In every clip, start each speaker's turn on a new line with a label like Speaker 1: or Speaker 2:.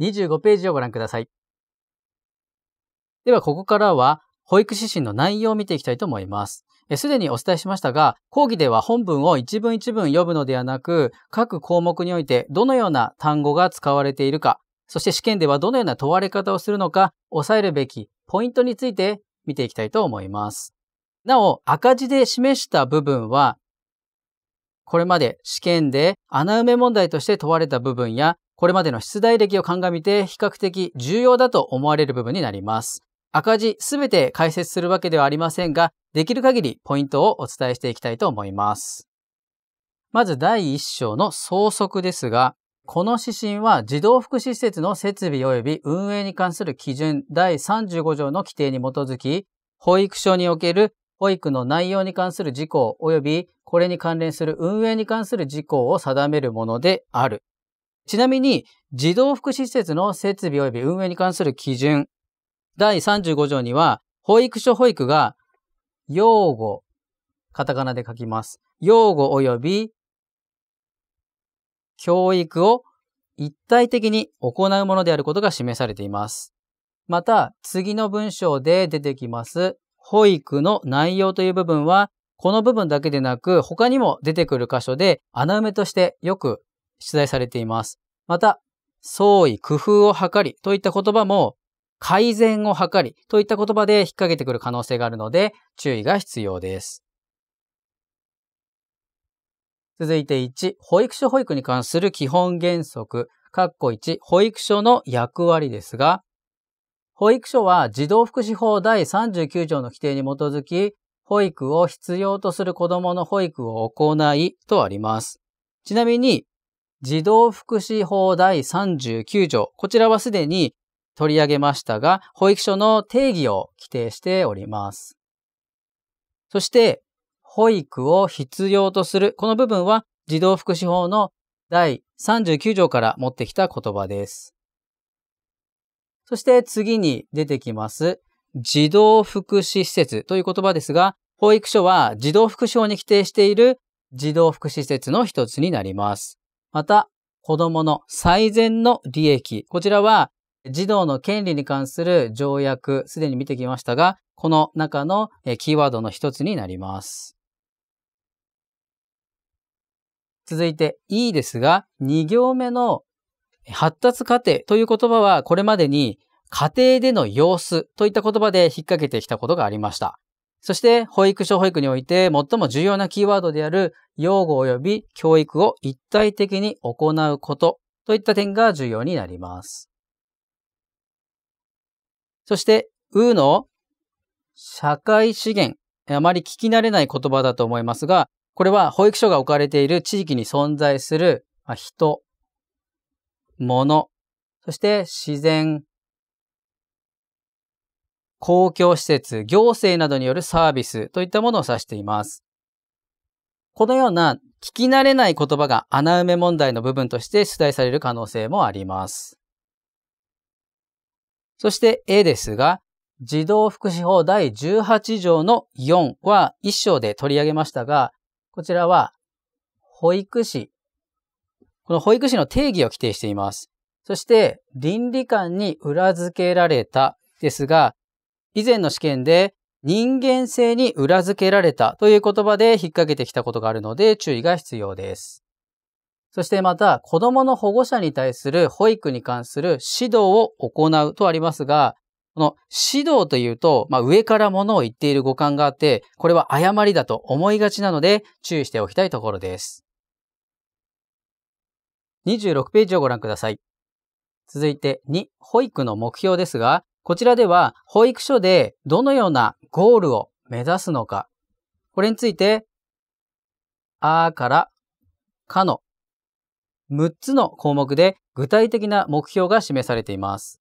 Speaker 1: 25ページをご覧ください。では、ここからは保育指針の内容を見ていきたいと思います。すでにお伝えしましたが、講義では本文を一文一文読むのではなく、各項目においてどのような単語が使われているか、そして試験ではどのような問われ方をするのか、押さえるべきポイントについて見ていきたいと思います。なお、赤字で示した部分は、これまで試験で穴埋め問題として問われた部分や、これまでの出題歴を鑑みて比較的重要だと思われる部分になります。赤字すべて解説するわけではありませんが、できる限りポイントをお伝えしていきたいと思います。まず第1章の総則ですが、この指針は児童福祉施設の設備及び運営に関する基準第35条の規定に基づき、保育所における保育の内容に関する事項及びこれに関連する運営に関する事項を定めるものであるちなみに、児童福祉施設の設備及び運営に関する基準、第35条には、保育所保育が、用語、カタカナで書きます。用語及び、教育を一体的に行うものであることが示されています。また、次の文章で出てきます、保育の内容という部分は、この部分だけでなく、他にも出てくる箇所で穴埋めとしてよく出題されています。また、創意、工夫を図りといった言葉も、改善を図りといった言葉で引っ掛けてくる可能性があるので、注意が必要です。続いて1、保育所保育に関する基本原則、括弧1、保育所の役割ですが、保育所は児童福祉法第39条の規定に基づき、保育を必要とする子供の保育を行いとあります。ちなみに、児童福祉法第39条。こちらはすでに取り上げましたが、保育所の定義を規定しております。そして、保育を必要とする。この部分は児童福祉法の第39条から持ってきた言葉です。そして次に出てきます、児童福祉施設という言葉ですが、保育所は児童福祉法に規定している児童福祉施設の一つになります。また、子供の最善の利益。こちらは、児童の権利に関する条約、すでに見てきましたが、この中のキーワードの一つになります。続いて E ですが、2行目の発達過程という言葉はこれまでに家庭での様子といった言葉で引っ掛けてきたことがありました。そして保育所保育において最も重要なキーワードである養護及び教育を一体的に行うことといった点が重要になります。そして、うの社会資源。あまり聞き慣れない言葉だと思いますが、これは保育所が置かれている地域に存在する人、物、そして自然、公共施設、行政などによるサービスといったものを指しています。このような聞き慣れない言葉が穴埋め問題の部分として出題される可能性もあります。そして A ですが、児童福祉法第18条の4は1章で取り上げましたが、こちらは保育士。この保育士の定義を規定しています。そして、倫理観に裏付けられたですが、以前の試験で人間性に裏付けられたという言葉で引っ掛けてきたことがあるので注意が必要です。そしてまた、子供の保護者に対する保育に関する指導を行うとありますが、この指導というと、まあ、上から物を言っている五感があって、これは誤りだと思いがちなので注意しておきたいところです。26ページをご覧ください。続いて2、保育の目標ですが、こちらでは保育所でどのようなゴールを目指すのか、これについて、あからかの6つの項目で具体的な目標が示されています。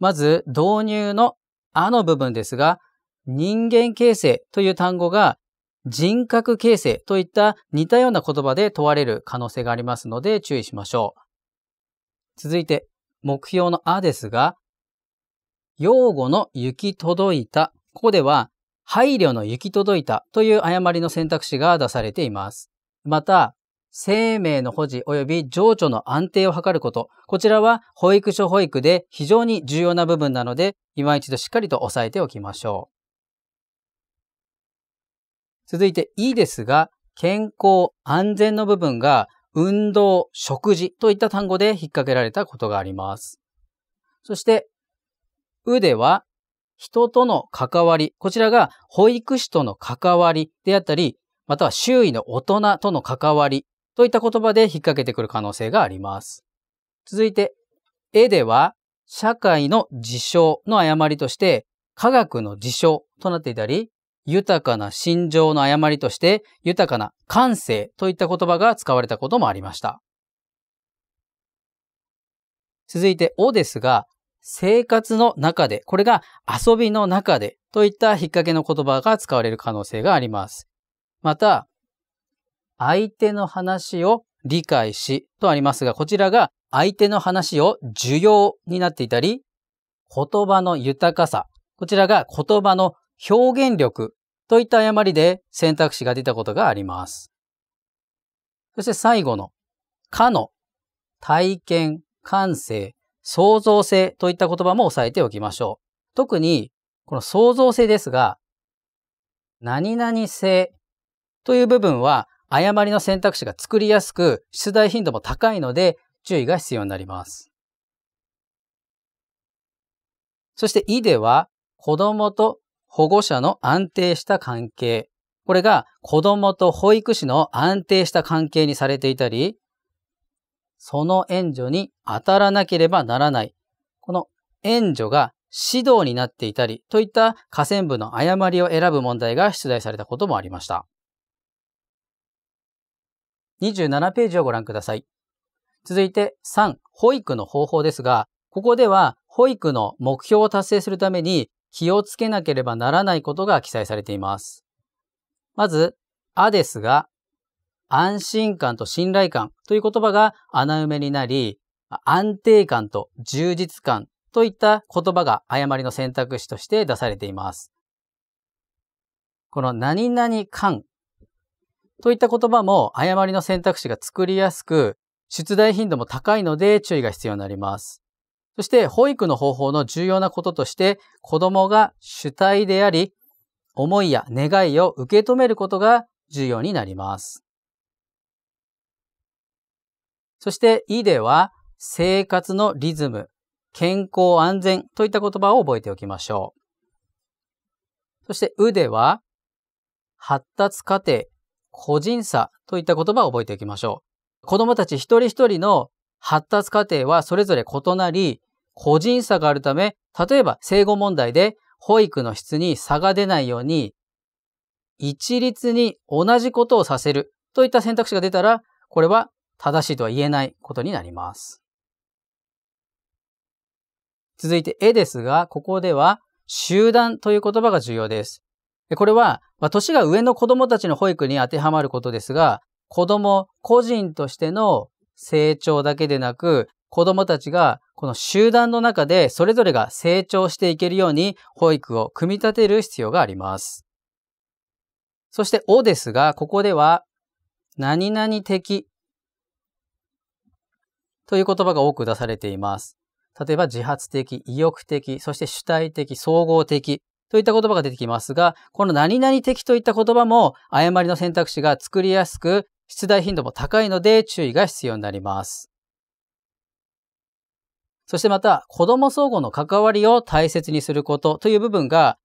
Speaker 1: まず、導入のあの部分ですが、人間形成という単語が人格形成といった似たような言葉で問われる可能性がありますので注意しましょう。続いて、目標のあですが、用語の行き届いた、ここでは配慮の行き届いたという誤りの選択肢が出されています。また、生命の保持及び情緒の安定を図ること。こちらは保育所保育で非常に重要な部分なので、今一度しっかりと押さえておきましょう。続いて E ですが、健康、安全の部分が運動、食事といった単語で引っ掛けられたことがあります。そして、うでは、人との関わり、こちらが保育士との関わりであったり、または周囲の大人との関わりといった言葉で引っ掛けてくる可能性があります。続いて、えでは、社会の事象の誤りとして、科学の事象となっていたり、豊かな心情の誤りとして、豊かな感性といった言葉が使われたこともありました。続いて、おですが、生活の中で、これが遊びの中でといった引っ掛けの言葉が使われる可能性があります。また、相手の話を理解しとありますが、こちらが相手の話を受容になっていたり、言葉の豊かさ、こちらが言葉の表現力といった誤りで選択肢が出たことがあります。そして最後の、かの、体験、感性、創造性といった言葉も押さえておきましょう。特に、この創造性ですが、何々性という部分は誤りの選択肢が作りやすく、出題頻度も高いので注意が必要になります。そして、いでは、子供と保護者の安定した関係。これが子供と保育士の安定した関係にされていたり、その援助に当たらなければならない。この援助が指導になっていたり、といった河川部の誤りを選ぶ問題が出題されたこともありました。27ページをご覧ください。続いて3、保育の方法ですが、ここでは保育の目標を達成するために気をつけなければならないことが記載されています。まず、あですが、安心感と信頼感という言葉が穴埋めになり、安定感と充実感といった言葉が誤りの選択肢として出されています。この何々感といった言葉も誤りの選択肢が作りやすく、出題頻度も高いので注意が必要になります。そして保育の方法の重要なこととして、子供が主体であり、思いや願いを受け止めることが重要になります。そして、いでは、生活のリズム、健康安全といった言葉を覚えておきましょう。そして、うでは、発達過程、個人差といった言葉を覚えておきましょう。子供たち一人一人の発達過程はそれぞれ異なり、個人差があるため、例えば生後問題で保育の質に差が出ないように、一律に同じことをさせるといった選択肢が出たら、これは正しいとは言えないことになります。続いて絵ですが、ここでは集団という言葉が重要です。これは、まあ、年が上の子供たちの保育に当てはまることですが、子供個人としての成長だけでなく、子供たちがこの集団の中でそれぞれが成長していけるように保育を組み立てる必要があります。そして、おですが、ここでは、何々的という言葉が多く出されています。例えば、自発的、意欲的、そして主体的、総合的といった言葉が出てきますが、この何々的といった言葉も誤りの選択肢が作りやすく出題頻度も高いので注意が必要になります。そしてまた、子供相互の関わりを大切にすることという部分が、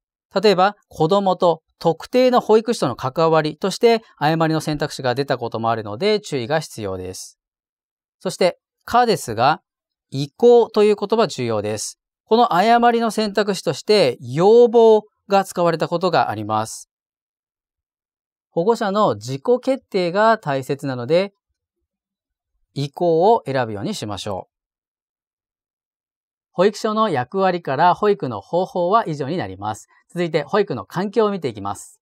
Speaker 1: 例えば子供と特定の保育士との関わりとして誤りの選択肢が出たこともあるので注意が必要です。そして、かですが、移行という言葉重要です。この誤りの選択肢として、要望が使われたことがあります。保護者の自己決定が大切なので、意向を選ぶようにしましょう。保育所の役割から保育の方法は以上になります。続いて保育の環境を見ていきます。